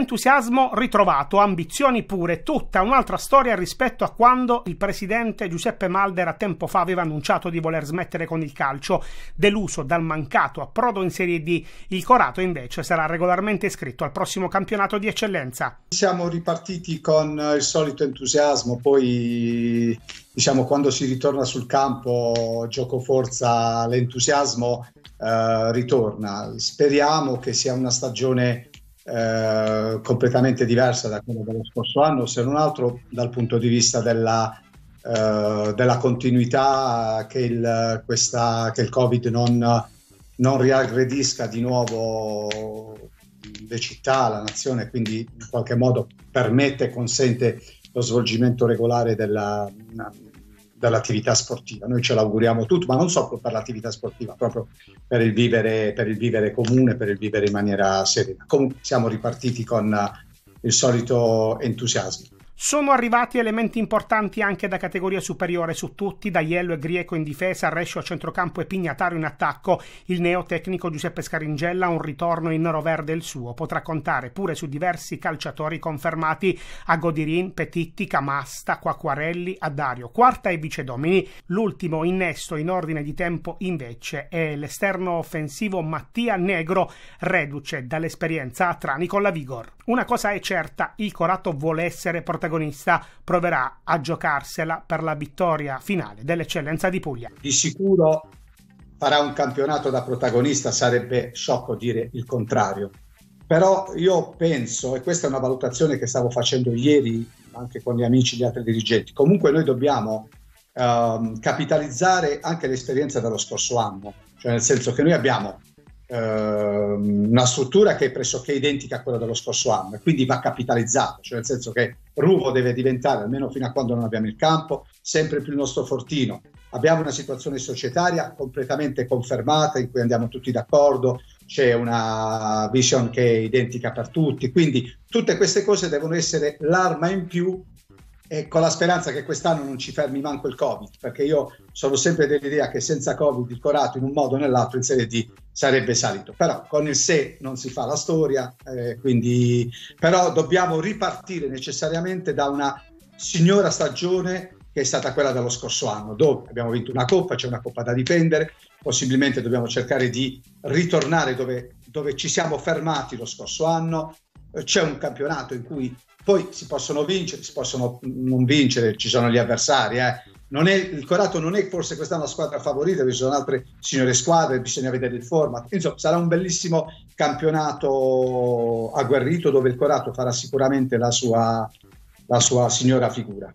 entusiasmo ritrovato, ambizioni pure, tutta un'altra storia rispetto a quando il presidente Giuseppe Malder a tempo fa aveva annunciato di voler smettere con il calcio, deluso dal mancato approdo in Serie D. Il Corato invece sarà regolarmente iscritto al prossimo campionato di eccellenza. Siamo ripartiti con il solito entusiasmo, poi diciamo quando si ritorna sul campo gioco forza l'entusiasmo eh, ritorna. Speriamo che sia una stagione eh, completamente diversa da quella dello scorso anno, se non altro dal punto di vista della, eh, della continuità che il, questa, che il Covid non, non riaggredisca di nuovo le città, la nazione, quindi in qualche modo permette e consente lo svolgimento regolare della, dall'attività sportiva. Noi ce l'auguriamo tutto, ma non solo per l'attività sportiva, proprio per il vivere, per il vivere comune, per il vivere in maniera serena. Comunque siamo ripartiti con il solito entusiasmo. Sono arrivati elementi importanti anche da categoria superiore su tutti, D'Aiello e Grieco in difesa, Rescio a centrocampo e Pignataro in attacco. Il neotecnico Giuseppe Scaringella, un ritorno in nero verde il suo, potrà contare pure su diversi calciatori confermati a Godirin, Petitti, Camasta, Quacquarelli, Addario. Quarta e vicedomini. L'ultimo innesto in ordine di tempo invece è l'esterno offensivo Mattia Negro, reduce dall'esperienza a Trani con la Vigor. Una cosa è certa, il Corato vuole essere protagonista protagonista proverà a giocarsela per la vittoria finale dell'eccellenza di Puglia. Di sicuro farà un campionato da protagonista, sarebbe sciocco dire il contrario. Però io penso, e questa è una valutazione che stavo facendo ieri anche con gli amici di altri dirigenti, comunque noi dobbiamo ehm, capitalizzare anche l'esperienza dello scorso anno, cioè nel senso che noi abbiamo eh, Ehm, una struttura che è pressoché identica a quella dello scorso anno e quindi va capitalizzato, cioè nel senso che Ruvo deve diventare, almeno fino a quando non abbiamo il campo, sempre più il nostro fortino. Abbiamo una situazione societaria completamente confermata in cui andiamo tutti d'accordo, c'è una vision che è identica per tutti, quindi tutte queste cose devono essere l'arma in più e con la speranza che quest'anno non ci fermi manco il Covid, perché io sono sempre dell'idea che senza Covid il Corato in un modo o nell'altro in Serie D sarebbe salito. Però con il se non si fa la storia, eh, quindi però dobbiamo ripartire necessariamente da una signora stagione che è stata quella dello scorso anno, dove abbiamo vinto una coppa, c'è una coppa da difendere, possibilmente dobbiamo cercare di ritornare dove, dove ci siamo fermati lo scorso anno, c'è un campionato in cui poi si possono vincere, si possono non vincere, ci sono gli avversari. Eh. È, il Corato non è forse quest'anno la squadra favorita, ci sono altre signore squadre, bisogna vedere il format. Insomma, sarà un bellissimo campionato agguerrito dove il Corato farà sicuramente la sua, la sua signora figura.